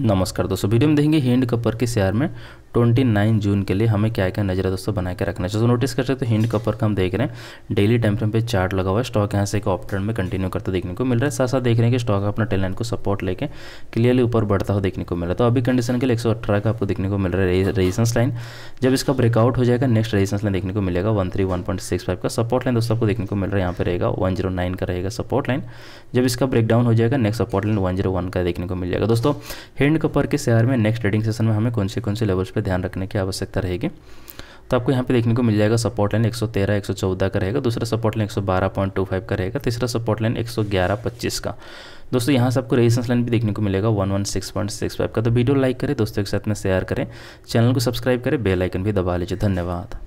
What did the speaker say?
नमस्कार दोस्तों वीडियो में देखेंगे हैंड कपर के शेयर में 29 जून के लिए हमें क्या क्या नजर दोस्तों बना के रखना चाहिए जो नोटिस कर सकते हो हिंड कपर का हम देख रहे हैं डेली टाइम फ्रेम पे चार्ट लगा हुआ है स्टॉक यहाँ से एक ऑप में कंटिन्यू करते देखने को मिल रहा है साथ साथ देख रहे हैं कि स्टॉक अपना टेलेंट को सपोर्ट लेके क्लियरली ऊपर बढ़ता हुआ देखने को मिल रहा है तो अभी कंडीशन के लिए एक का आपको देखने को मिल रहा है रेजिस्टेंस लाइन जब इसका ब्रेकआउट हो जाएगा नेक्स्ट रेजिस्टेंस लाइन देखने को मिलेगा one three one point six five का सपोर्ट लाइन दोस्तों आपको देखने को मिल रहा है यहाँ पर रहेगा वन जीरो नाइन का रहेगा सपोर्ट लाइन जब इसका ब्रेकडाउन हो जाएगा next support line one zero one का देखने को मिल जाएगा दोस्तों हिंड कपर के शेयर में नेक्स्ट ट्रेडिंग सेशन में हमें कौन से कौन से लेवल्स पर ध्यान रखने की आवश्यकता रहेगी तो आपको यहाँ पे देखने को मिल जाएगा सपोर्ट लाइन 113 114 का रहेगा दूसरा सपोर्ट लाइन 112.25 का रहेगा तीसरा सपोर्ट लाइन 111 25 का दोस्तों यहाँ से आपको रेजिस्टेंस लाइन भी देखने को मिलेगा 116.65 का तो वीडियो लाइक करें दोस्तों के साथ में शेयर करें चैनल को सब्सक्राइब करें बेलाइकन भी दबा लीजिए धन्यवाद